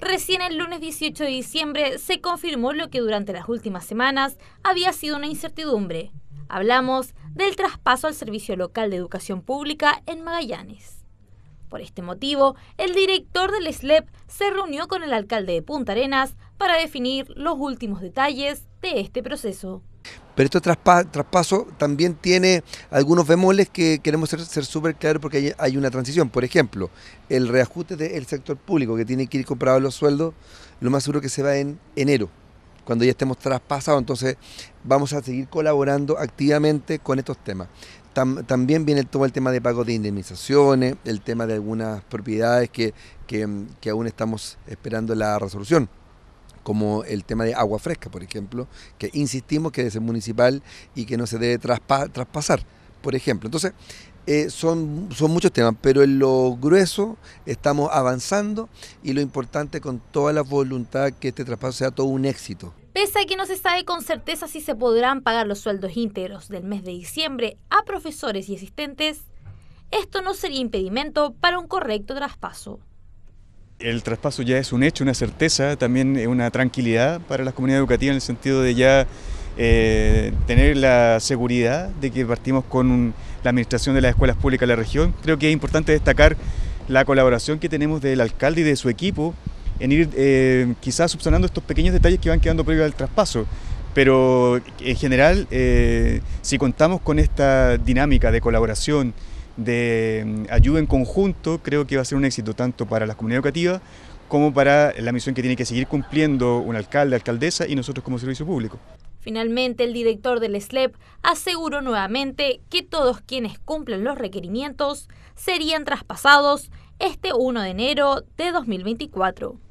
Recién el lunes 18 de diciembre se confirmó lo que durante las últimas semanas había sido una incertidumbre. Hablamos del traspaso al Servicio Local de Educación Pública en Magallanes. Por este motivo, el director del SLEP se reunió con el alcalde de Punta Arenas para definir los últimos detalles de este proceso. Pero este traspaso también tiene algunos bemoles que queremos ser súper claros porque hay, una transición. Por ejemplo, el reajuste del sector público que tiene que ir comprado los sueldos, lo más seguro que se va en enero cuando ya estemos traspasados, entonces vamos a seguir colaborando activamente con estos temas también viene todo el tema de pagos de indemnizaciones, el tema de algunas propiedades que aún estamos esperando la resolución como el tema de agua fresca, por ejemplo, que insistimos que es el municipal y que no se debe traspasar, por ejemplo. Entonces, eh, son, son muchos temas, pero en lo grueso estamos avanzando y lo importante con toda la voluntad que este traspaso sea todo un éxito. Pese a que no se sabe con certeza si se podrán pagar los sueldos íntegros del mes de diciembre a profesores y asistentes, esto no sería impedimento para un correcto traspaso el traspaso ya es un hecho, una certeza, también eh, una tranquilidad para las comunidades educativas en el sentido de ya eh, tener la seguridad de que partimos con la administración de las escuelas públicas de la región. Creo que es importante destacar la colaboración que tenemos del alcalde y de su equipo en ir eh, quizás subsanando estos pequeños detalles que van quedando previos al traspaso. Pero en general, si contamos con esta dinámica de colaboración, de mm, ayuda en conjunto, creo que va a ser un éxito tanto para la comunidad educativa como para la misión que tiene que seguir cumpliendo un alcalde, alcaldesa y nosotros como servicio público. Finalmente, el director del SLEP aseguró nuevamente que todos quienes cumplen los requerimientos serían traspasados este 1 de enero de 2024.